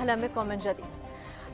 أهلا بكم من جديد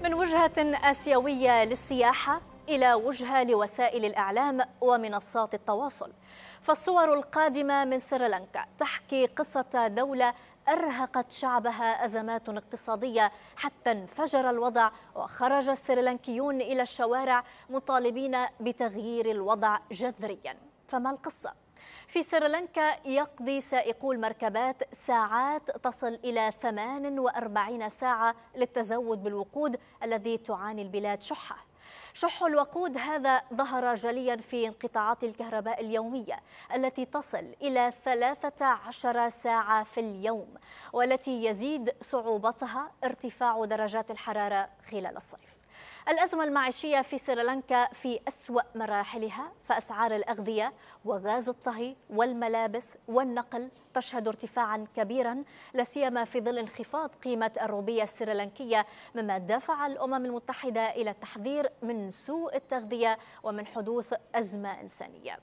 من وجهة آسيوية للسياحة إلى وجهة لوسائل الإعلام ومنصات التواصل فالصور القادمة من سريلانكا تحكي قصة دولة أرهقت شعبها أزمات اقتصادية حتى انفجر الوضع وخرج السريلانكيون إلى الشوارع مطالبين بتغيير الوضع جذريا فما القصة؟ في سريلانكا يقضي سائقو المركبات ساعات تصل إلى 48 ساعة للتزود بالوقود الذي تعاني البلاد شحه شح الوقود هذا ظهر جليا في انقطاعات الكهرباء اليومية التي تصل إلى 13 ساعة في اليوم والتي يزيد صعوبتها ارتفاع درجات الحرارة خلال الصيف الأزمة المعيشية في سريلانكا في أسوأ مراحلها فأسعار الأغذية وغاز الطهي والملابس والنقل تشهد ارتفاعا كبيرا لاسيما في ظل انخفاض قيمة الروبية السريلانكية مما دفع الأمم المتحدة إلى التحذير من سوء التغذية ومن حدوث أزمة إنسانية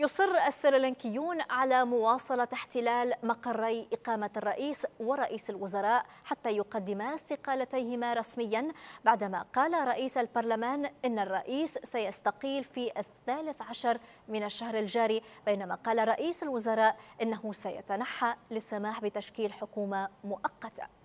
يصر السريلانكيون على مواصلة احتلال مقري إقامة الرئيس ورئيس الوزراء حتى يقدما استقالتيهما رسميا بعدما قال رئيس البرلمان إن الرئيس سيستقيل في الثالث عشر من الشهر الجاري بينما قال رئيس الوزراء إنه سيتنحى للسماح بتشكيل حكومة مؤقتة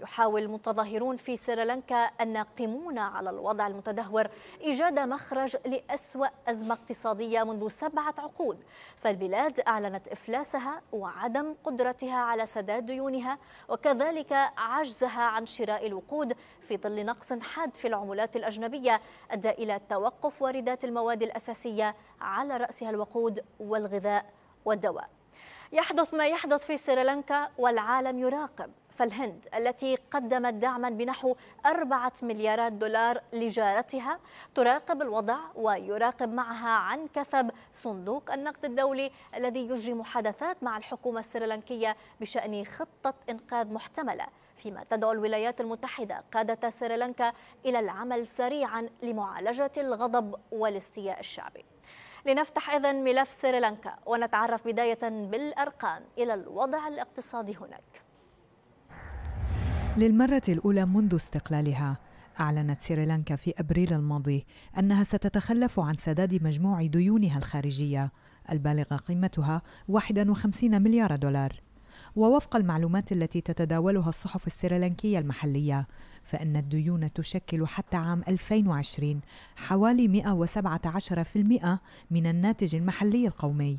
يحاول المتظاهرون في سريلانكا الناقمون على الوضع المتدهور إيجاد مخرج لأسوأ أزمة اقتصادية منذ سبعة عقود فالبلاد أعلنت إفلاسها وعدم قدرتها على سداد ديونها وكذلك عجزها عن شراء الوقود في ظل نقص حاد في العملات الأجنبية أدى إلى توقف واردات المواد الأساسية على رأسها الوقود والغذاء والدواء يحدث ما يحدث في سريلانكا والعالم يراقب فالهند التي قدمت دعما بنحو أربعة مليارات دولار لجارتها تراقب الوضع ويراقب معها عن كثب صندوق النقد الدولي الذي يجري محادثات مع الحكومة السريلانكية بشأن خطة إنقاذ محتملة فيما تدعو الولايات المتحدة قادة سريلانكا إلى العمل سريعا لمعالجة الغضب والاستياء الشعبي لنفتح إذا ملف سريلانكا ونتعرف بداية بالأرقام إلى الوضع الاقتصادي هناك للمرة الأولى منذ استقلالها أعلنت سريلانكا في أبريل الماضي أنها ستتخلف عن سداد مجموع ديونها الخارجية البالغة قيمتها 51 مليار دولار ووفق المعلومات التي تتداولها الصحف السريلانكية المحلية فإن الديون تشكل حتى عام 2020 حوالي 117% من الناتج المحلي القومي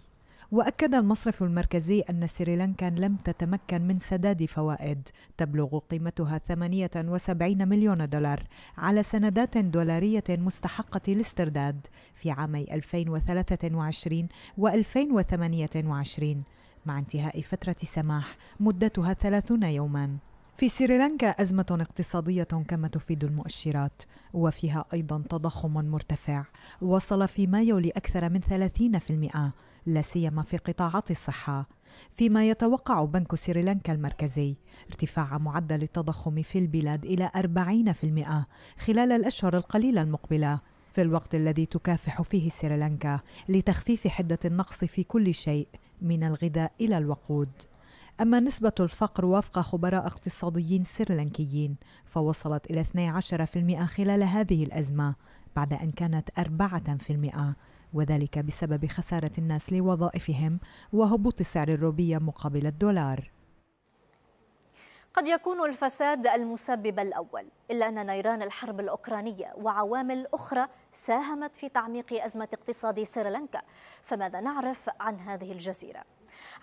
وأكد المصرف المركزي أن سريلانكا لم تتمكن من سداد فوائد تبلغ قيمتها 78 مليون دولار على سندات دولارية مستحقة الاسترداد في عامي 2023 و 2028 مع انتهاء فترة سماح مدتها 30 يوماً. في سريلانكا أزمة اقتصادية كما تفيد المؤشرات وفيها أيضا تضخم مرتفع وصل في مايو لأكثر من 30% لا سيما في قطاعات الصحة فيما يتوقع بنك سريلانكا المركزي ارتفاع معدل التضخم في البلاد إلى 40% خلال الأشهر القليلة المقبلة في الوقت الذي تكافح فيه سريلانكا لتخفيف حدة النقص في كل شيء من الغذاء إلى الوقود أما نسبة الفقر وفق خبراء اقتصاديين سريلانكيين فوصلت إلى 12% خلال هذه الأزمة بعد أن كانت 4% وذلك بسبب خسارة الناس لوظائفهم وهبوط سعر الروبية مقابل الدولار قد يكون الفساد المسبب الأول إلا أن نيران الحرب الأوكرانية وعوامل أخرى ساهمت في تعميق أزمة اقتصاد سريلانكا فماذا نعرف عن هذه الجزيرة؟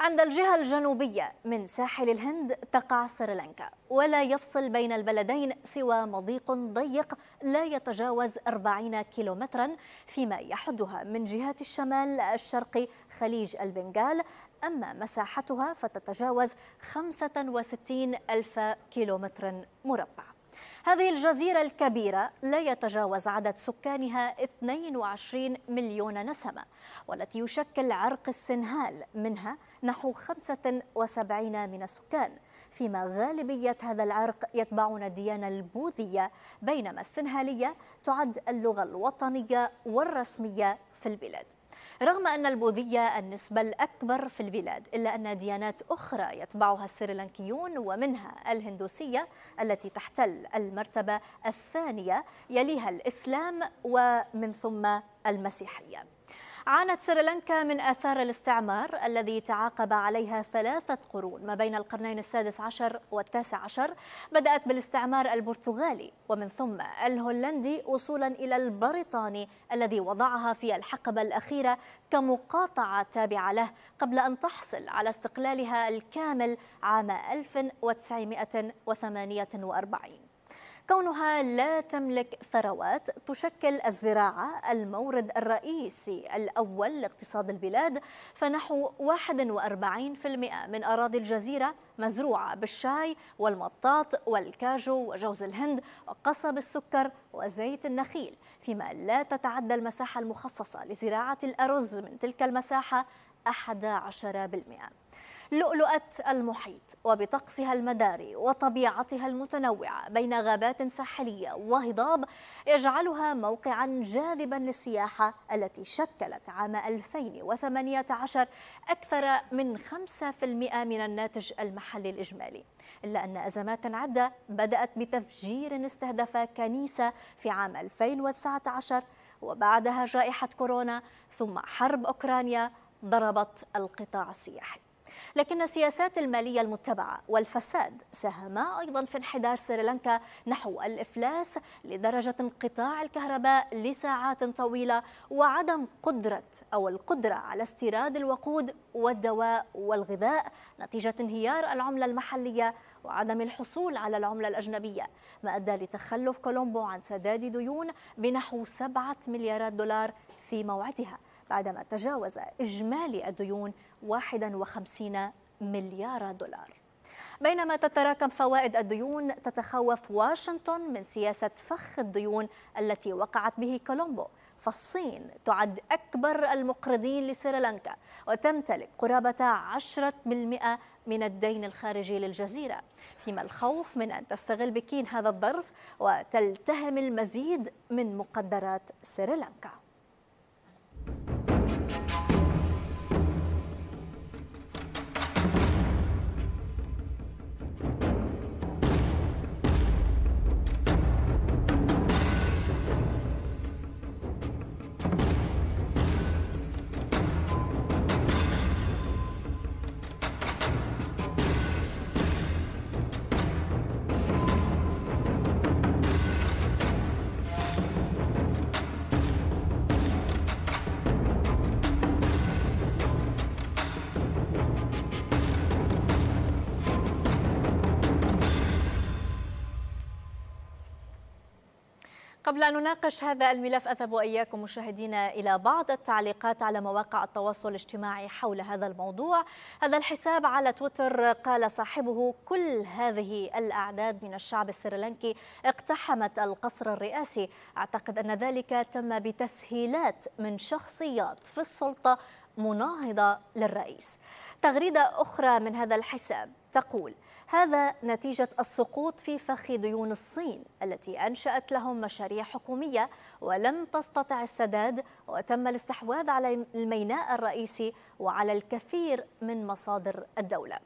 عند الجهة الجنوبية من ساحل الهند تقع سريلانكا ولا يفصل بين البلدين سوى مضيق ضيق لا يتجاوز 40 كيلومترا فيما يحدها من جهة الشمال الشرقي خليج البنغال أما مساحتها فتتجاوز 65 ألف كيلومتر مربع هذه الجزيرة الكبيرة لا يتجاوز عدد سكانها 22 مليون نسمة والتي يشكل عرق السنهال منها نحو 75 من السكان فيما غالبية هذا العرق يتبعون الديانة البوذية بينما السنهالية تعد اللغة الوطنية والرسمية في البلاد رغم أن البوذية النسبة الأكبر في البلاد إلا أن ديانات أخرى يتبعها السريلانكيون ومنها الهندوسية التي تحتل المرتبة الثانية يليها الإسلام ومن ثم المسيحية عانت سريلانكا من آثار الاستعمار الذي تعاقب عليها ثلاثة قرون ما بين القرنين السادس عشر والتاسع عشر بدأت بالاستعمار البرتغالي ومن ثم الهولندي وصولا إلى البريطاني الذي وضعها في الحقبة الأخيرة كمقاطعة تابعة له قبل أن تحصل على استقلالها الكامل عام 1948 كونها لا تملك ثروات تشكل الزراعة المورد الرئيسي الأول لاقتصاد البلاد فنحو 41% من أراضي الجزيرة مزروعة بالشاي والمطاط والكاجو وجوز الهند وقصب السكر وزيت النخيل فيما لا تتعدى المساحة المخصصة لزراعة الأرز من تلك المساحة 11% لؤلؤة المحيط وبطقسها المداري وطبيعتها المتنوعة بين غابات ساحلية وهضاب يجعلها موقعا جاذبا للسياحة التي شكلت عام 2018 أكثر من 5% من الناتج المحلي الإجمالي إلا أن أزمات عدة بدأت بتفجير استهدف كنيسة في عام 2019 وبعدها جائحة كورونا ثم حرب أوكرانيا ضربت القطاع السياحي لكن السياسات المالية المتبعة والفساد ساهما أيضا في انحدار سريلانكا نحو الإفلاس لدرجة انقطاع الكهرباء لساعات طويلة وعدم قدرة أو القدرة على استيراد الوقود والدواء والغذاء نتيجة انهيار العملة المحلية وعدم الحصول على العملة الأجنبية ما أدى لتخلف كولومبو عن سداد ديون بنحو 7 مليارات دولار في موعدها بعدما تجاوز إجمالي الديون 51 مليار دولار بينما تتراكم فوائد الديون تتخوف واشنطن من سياسة فخ الديون التي وقعت به كولومبو فالصين تعد أكبر المقرضين لسريلانكا وتمتلك قرابة 10% من الدين الخارجي للجزيرة فيما الخوف من أن تستغل بكين هذا الظرف وتلتهم المزيد من مقدرات سريلانكا قبل أن نناقش هذا الملف أذهب وإياكم مشاهدينا إلى بعض التعليقات على مواقع التواصل الاجتماعي حول هذا الموضوع هذا الحساب على تويتر قال صاحبه كل هذه الأعداد من الشعب السريلانكي اقتحمت القصر الرئاسي أعتقد أن ذلك تم بتسهيلات من شخصيات في السلطة مناهضة للرئيس تغريدة أخرى من هذا الحساب تقول هذا نتيجة السقوط في فخ ديون الصين التي أنشأت لهم مشاريع حكومية ولم تستطع السداد وتم الاستحواذ على الميناء الرئيسي وعلى الكثير من مصادر الدولة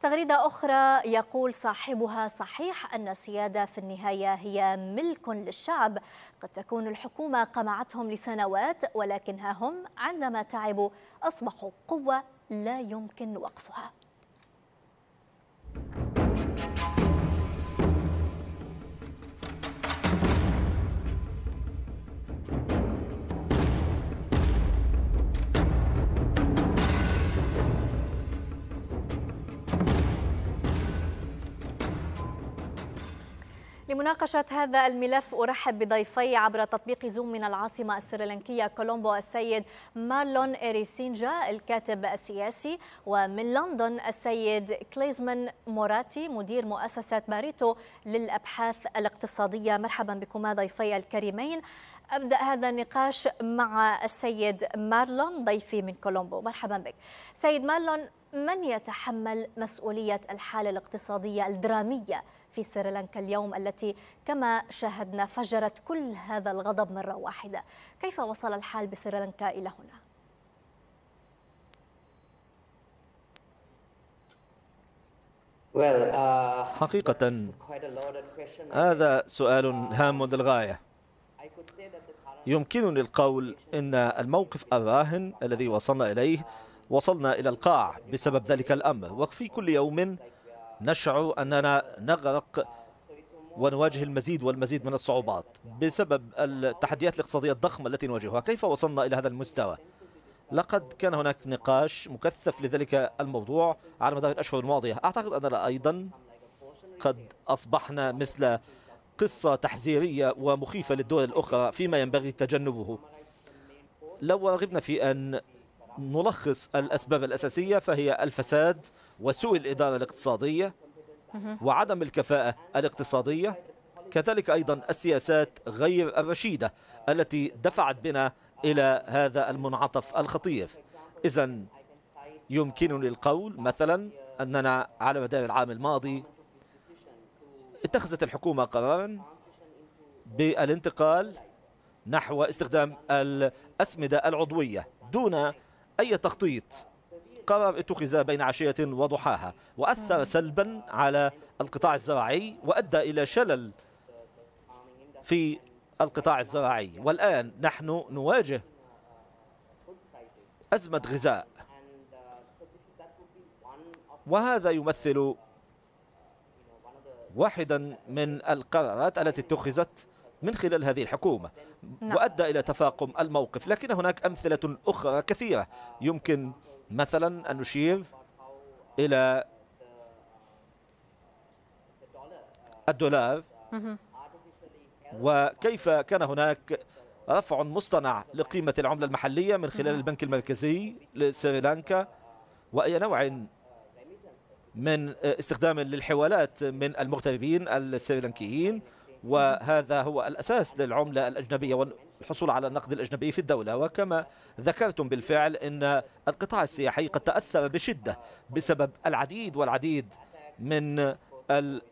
تغريدة أخرى يقول صاحبها صحيح أن السيادة في النهاية هي ملك للشعب قد تكون الحكومة قمعتهم لسنوات ولكن ها هم عندما تعبوا أصبحوا قوة لا يمكن وقفها Thank you. لمناقشة هذا الملف أرحب بضيفي عبر تطبيق زوم من العاصمة السريلانكية كولومبو السيد مارلون إريسينجا الكاتب السياسي ومن لندن السيد كليزمان موراتي مدير مؤسسة باريتو للأبحاث الاقتصادية مرحبا بكما ضيفي الكريمين أبدأ هذا النقاش مع السيد مارلون ضيفي من كولومبو مرحبا بك سيد مارلون من يتحمل مسؤولية الحالة الاقتصادية الدرامية في سريلانكا اليوم التي كما شاهدنا فجرت كل هذا الغضب مرة واحدة كيف وصل الحال بسريلانكا إلى هنا؟ uh, حقيقة هذا سؤال هام للغاية يمكنني القول إن الموقف الراهن الذي وصلنا إليه وصلنا إلى القاع بسبب ذلك الأمر وفي كل يوم نشعر أننا نغرق ونواجه المزيد والمزيد من الصعوبات بسبب التحديات الاقتصادية الضخمة التي نواجهها كيف وصلنا إلى هذا المستوى؟ لقد كان هناك نقاش مكثف لذلك الموضوع على مدار الأشهر الماضية أعتقد أننا أيضا قد أصبحنا مثل قصة تحذيرية ومخيفة للدول الأخرى فيما ينبغي تجنبه لو رغبنا في أن نلخص الأسباب الأساسية فهي الفساد وسوء الإدارة الاقتصادية وعدم الكفاءة الاقتصادية كذلك أيضا السياسات غير الرشيدة التي دفعت بنا إلى هذا المنعطف الخطير إذا يمكنني القول مثلا أننا على مدار العام الماضي اتخذت الحكومة قرارا بالانتقال نحو استخدام الأسمدة العضوية دون أي تخطيط قرار اتخذ بين عشية وضحاها وأثر سلبا على القطاع الزراعي وأدى إلى شلل في القطاع الزراعي والآن نحن نواجه أزمة غذاء وهذا يمثل واحدا من القرارات التي اتخذت من خلال هذه الحكومة نعم. وأدى إلى تفاقم الموقف لكن هناك أمثلة أخرى كثيرة يمكن مثلا أن نشير إلى الدولار وكيف كان هناك رفع مصطنع لقيمة العملة المحلية من خلال البنك المركزي لسريلانكا وأي نوع من آه، استخدام للحوالات من المغتربين السريلانكيين وهذا هو الأساس للعملة الأجنبية والحصول على النقد الأجنبي في الدولة وكما ذكرتم بالفعل أن القطاع السياحي قد تأثر بشدة بسبب العديد والعديد من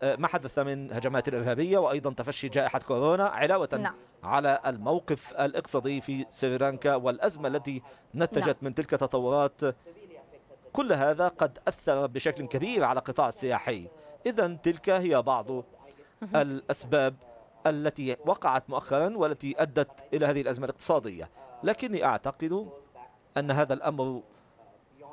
ما حدث من هجمات إرهابية وأيضا تفشي جائحة كورونا علاوة نعم. على الموقف الاقتصادي في سريلانكا والأزمة التي نتجت نعم. من تلك التطورات كل هذا قد أثر بشكل كبير على القطاع السياحي إذا تلك هي بعض الأسباب التي وقعت مؤخرا والتي أدت إلى هذه الأزمة الاقتصادية لكني أعتقد أن هذا الأمر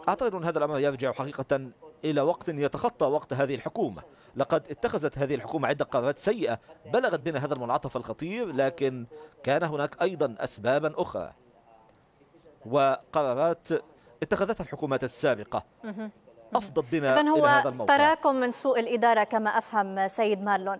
أعتقد أن هذا الأمر يرجع حقيقة إلى وقت يتخطى وقت هذه الحكومة لقد اتخذت هذه الحكومة عدة قرارات سيئة بلغت بنا هذا المنعطف الخطير لكن كان هناك أيضا أسبابا أخرى وقرارات اتخذتها الحكومات السابقة أفضت بما إلى هذا الموقع هو تراكم من سوء الإدارة كما أفهم سيد مارلون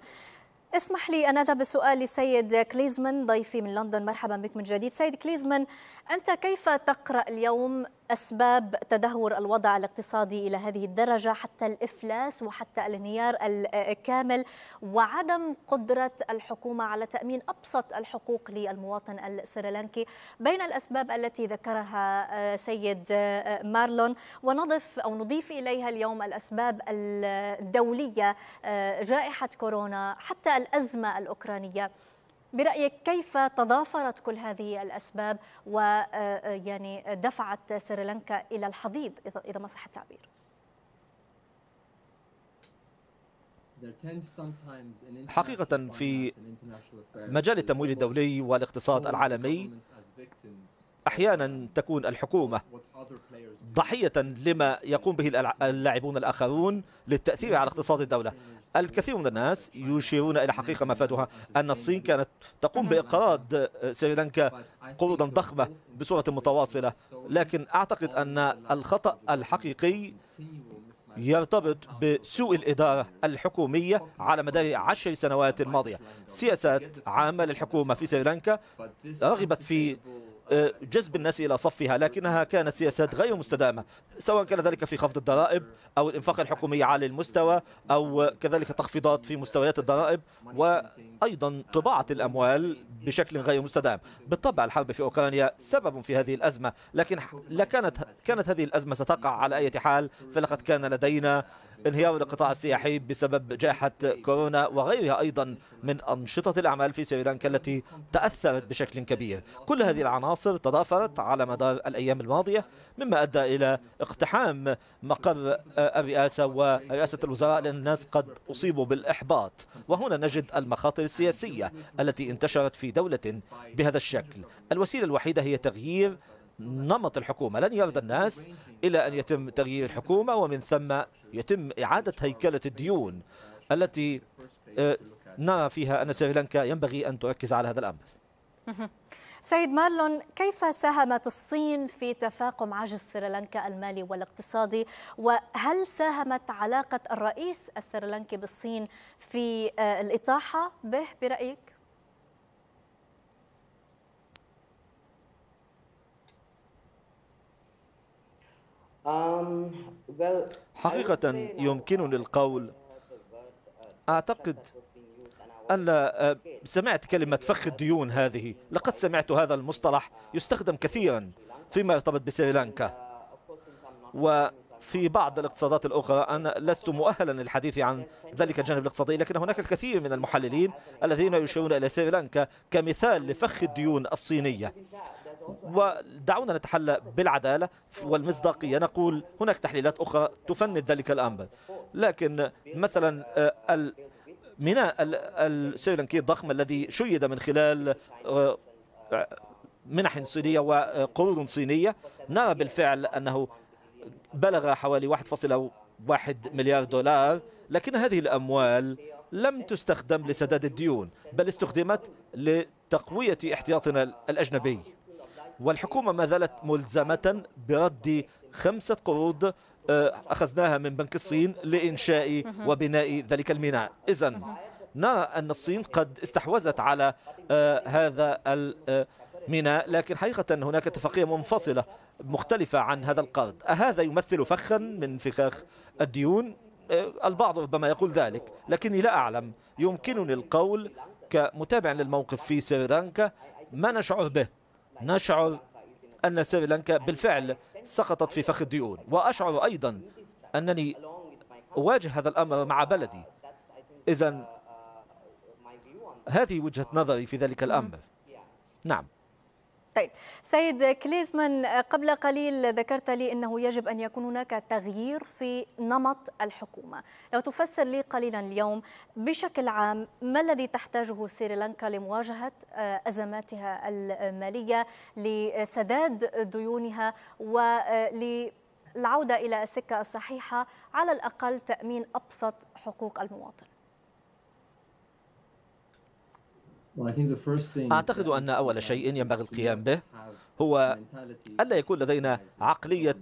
اسمح لي أن أذهب بسؤال لسيد كليزمن ضيفي من لندن مرحبا بك من جديد سيد كليزمن أنت كيف تقرأ اليوم أسباب تدهور الوضع الاقتصادي إلى هذه الدرجة حتى الإفلاس وحتى الانهيار الكامل وعدم قدرة الحكومة على تأمين أبسط الحقوق للمواطن السريلانكي بين الأسباب التي ذكرها آه، سيد آه، مارلون ونضف أو نضيف إليها اليوم الأسباب الدولية آه، جائحة كورونا حتى الأزمة الأوكرانية برأيك كيف تضافرت كل هذه الأسباب ويعني آه، آه، دفعت سريلانكا إلى الحضيض إذا ما صح التعبير؟ حقيقة في مجال التمويل الدولي والاقتصاد العالمي أحيانا تكون الحكومة ضحية لما يقوم به اللاعبون الآخرون للتأثير على اقتصاد الدولة الكثير من الناس يشيرون إلى حقيقة مفادها أن الصين كانت تقوم بإقراض آه، سريلانكا قروضا ضخمة بصورة متواصلة لكن أعتقد أن الخطأ الحقيقي يرتبط بسوء الإدارة الحكومية على مدار عشر سنوات الماضية سياسات عامة للحكومة في سريلانكا رغبت في آه، جذب الناس إلى صفها لكنها كانت سياسات غير مستدامة سواء كان ذلك في خفض الضرائب أو الإنفاق الحكومي عالي المستوى أو كذلك تخفيضات في مستويات الضرائب وأيضا طباعة الأموال بشكل غير مستدام بالطبع الحرب في أوكرانيا سبب في هذه الأزمة لكن لكانت كانت هذه الأزمة ستقع على أي حال فلقد كان لدينا انهيار القطاع السياحي بسبب جائحة كورونا وغيرها أيضا من أنشطة الأعمال في سريلانكا التي تأثرت بشكل كبير كل هذه العناصر العناصر تضافرت على مدار الأيام الماضية مما أدى إلى اقتحام مقر آه، الرئاسة ورئاسة الوزراء لأن الناس قد أصيبوا بالإحباط وهنا نجد المخاطر السياسية التي انتشرت في دولة بهذا الشكل الوسيلة الوحيدة هي تغيير نمط الحكومة لن يرضى الناس إلى أن يتم تغيير الحكومة ومن ثم يتم إعادة هيكلة الديون التي آه، نرى فيها أن سريلانكا ينبغي أن تركز على هذا الأمر سيد مارلون كيف ساهمت الصين في تفاقم عجز سريلانكا المالي والاقتصادي وهل ساهمت علاقة الرئيس السريلانكي بالصين في آه، الإطاحة به برأيك؟ حقيقة يمكنني القول أعتقد أن آه، سمعت كلمة فخ الديون هذه لقد سمعت هذا المصطلح يستخدم كثيرا فيما يرتبط بسريلانكا وفي بعض الاقتصادات الأخرى أنا لست مؤهلا للحديث عن ذلك الجانب الاقتصادي لكن هناك الكثير من المحللين الذين يشيرون إلى سريلانكا كمثال لفخ الديون الصينية ودعونا نتحلى بالعدالة والمصداقية نقول هناك تحليلات أخرى تفند ذلك الأمر لكن مثلا آه، ميناء السريلانكي الضخم الذي شيد من خلال آه، منح صينية وقروض صينية نرى بالفعل أنه بلغ حوالي 1.1 مليار دولار لكن هذه الأموال لم تستخدم لسداد الديون بل استخدمت لتقوية احتياطنا الأجنبي والحكومة ما زالت ملزمة برد خمسة قروض آه، أخذناها من بنك الصين لإنشاء وبناء ذلك الميناء إذا نرى أن الصين قد استحوذت على آه، هذا الميناء لكن حقيقة هناك اتفاقية منفصلة مختلفة عن هذا القرض أهذا يمثل فخا من فخاخ الديون آه، البعض ربما يقول ذلك لكني لا أعلم يمكنني القول كمتابع للموقف في سريلانكا ما نشعر به نشعر أن سريلانكا بالفعل سقطت في فخ الديون وأشعر أيضا أنني أواجه هذا الأمر مع بلدي إذا هذه وجهة نظري في ذلك الأمر نعم طيب سيد كليزمان قبل قليل ذكرت لي أنه يجب أن يكون هناك تغيير في نمط الحكومة لو تفسر لي قليلا اليوم بشكل عام ما الذي تحتاجه سريلانكا لمواجهة آه، أزماتها المالية لسداد ديونها ول العودة آه، إلى السكة الصحيحة على الأقل تأمين أبسط حقوق المواطن أعتقد أن أول شيء ينبغي القيام به هو ألا يكون لدينا عقلية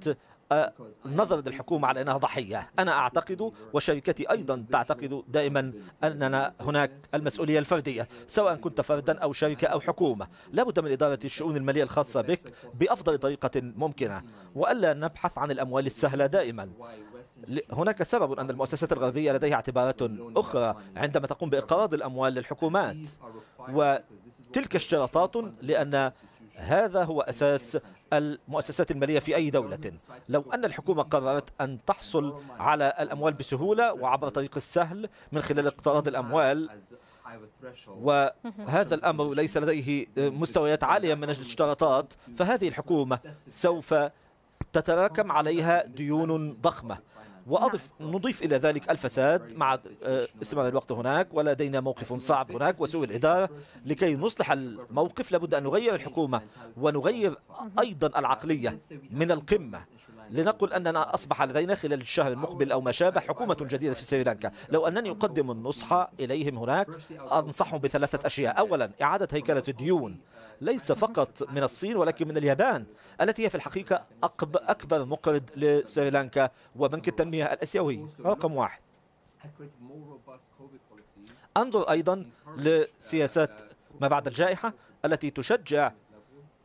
نظرة الحكومة على أنها ضحية أنا أعتقد وشركتي أيضا تعتقد دائما أننا هناك المسؤولية الفردية سواء كنت فردا أو شركة أو حكومة لا بد من إدارة الشؤون المالية الخاصة بك بأفضل طريقة ممكنة وألا نبحث عن الأموال السهلة دائما هناك سبب أن المؤسسات الغربية لديها اعتبارات أخرى عندما تقوم بإقراض الأموال للحكومات وتلك اشتراطات لأن هذا هو أساس المؤسسات المالية في أي دولة لو أن الحكومة قررت أن تحصل على الأموال بسهولة وعبر طريق السهل من خلال اقتراض الأموال وهذا الأمر ليس لديه مستويات عالية من أجل الاشتراطات فهذه الحكومة سوف تتراكم عليها ديون ضخمة وأضف نعم. نضيف إلى ذلك الفساد مع آه، استمرار الوقت هناك ولدينا موقف صعب هناك وسوء الإدارة لكي نصلح الموقف لابد أن نغير الحكومة ونغير أيضا العقلية من القمة لنقل أننا أصبح لدينا خلال الشهر المقبل أو ما شابه حكومة جديدة في سريلانكا لو أنني أقدم النصح إليهم هناك أنصحهم بثلاثة أشياء أولا إعادة هيكلة الديون ليس فقط من الصين ولكن من اليابان التي هي في الحقيقة أكبر مقرض لسريلانكا وبنك التنمية المياه الاسيوي رقم واحد انظر أيضا uh, لسياسات ما بعد الجائحة التي تشجع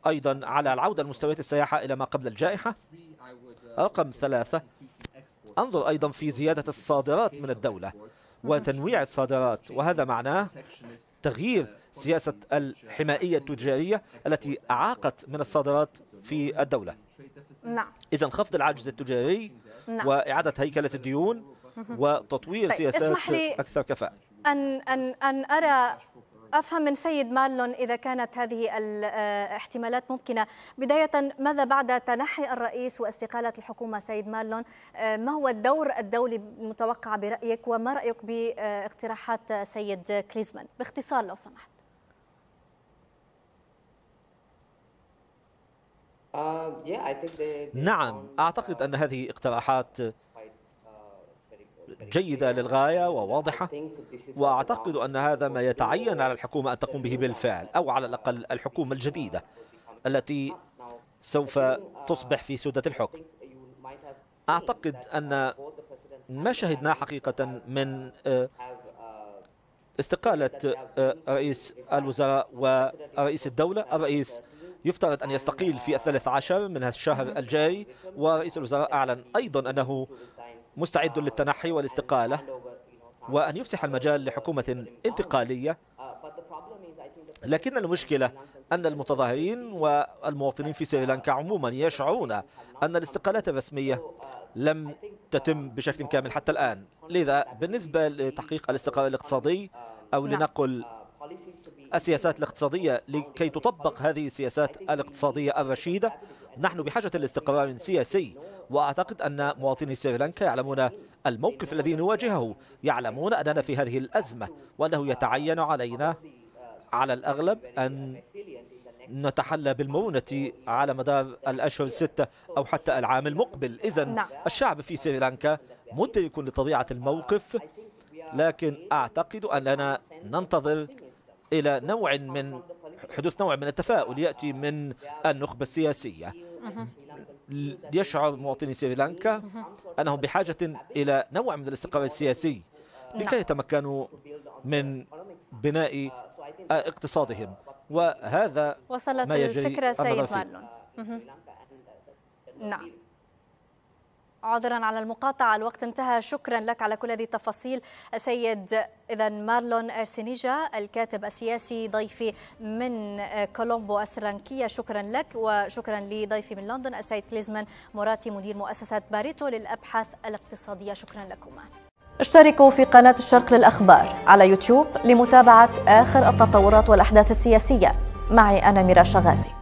أيضا على العودة لمستويات السياحة إلى ما قبل الجائحة uh, رقم ثلاثة انظر أيضا في زيادة الصادرات من الدولة وتنويع الصادرات وهذا معناه uh, تغيير سياسة الحمائية التجارية التي أعاقت من الصادرات في الدولة نعم إذا خفض العجز التجاري نعم. وإعادة هيكلة الديون وتطوير طيب، سياسات أكثر كفاءة أن أن أن أرى أفهم من سيد مارلون إذا كانت هذه الاحتمالات ممكنة بداية ماذا بعد تنحي الرئيس واستقالة الحكومة سيد مارلون ما هو الدور الدولي المتوقع برأيك وما رأيك باقتراحات سيد كليزمان باختصار لو سمحت Um, نعم أعتقد أن uh, هذه اقتراحات uh, جيدة للغاية وواضحة وأعتقد أن هذا ما يتعين على الحكومة أن تقوم به بالفعل أو على الأقل الحكومة الجديدة التي سوف uh, تصبح في سدة الحكم أعتقد أن ما شهدناه حقيقة من استقالة رئيس الوزراء ورئيس الدولة الرئيس يفترض أن يستقيل في الثالث عشر من الشهر الجاي ورئيس الوزراء أعلن أيضا أنه مستعد للتنحي والاستقالة وأن يفسح المجال لحكومة انتقالية لكن المشكلة أن المتظاهرين والمواطنين في سريلانكا عموما يشعرون أن الاستقالات الرسمية لم تتم بشكل كامل حتى الآن لذا بالنسبة لتحقيق الاستقرار الاقتصادي أو لنقل السياسات الاقتصادية لكي تطبق هذه السياسات الاقتصادية الرشيدة نحن بحاجة لاستقرار سياسي وأعتقد أن مواطني سريلانكا يعلمون الموقف الذي نواجهه يعلمون أننا في هذه الأزمة وأنه يتعين علينا على الأغلب أن نتحلى بالمرونة على مدار الأشهر الستة أو حتى العام المقبل إذا نعم. الشعب في سريلانكا مدرك لطبيعة الموقف لكن أعتقد أننا ننتظر إلى نوع من حدوث نوع من التفاؤل يأتي من النخبة السياسية يشعر مواطني سريلانكا أنهم بحاجة إلى نوع من الاستقرار السياسي نعم. لكي يتمكنوا من بناء اقتصادهم وهذا وصلت ما يجري الفكرة سيد مالون نعم عذرا على المقاطعة الوقت انتهى شكرا لك على كل هذه التفاصيل سيد إذا مارلون أرسينيجا الكاتب السياسي ضيفي من كولومبو السريلانكية شكرا لك وشكرا لضيفي من لندن السيد كليزمان مراتي مدير مؤسسة باريتو للأبحاث الاقتصادية شكرا لكما اشتركوا في قناة الشرق للأخبار على يوتيوب لمتابعة آخر التطورات والأحداث السياسية معي أنا ميرا شغازي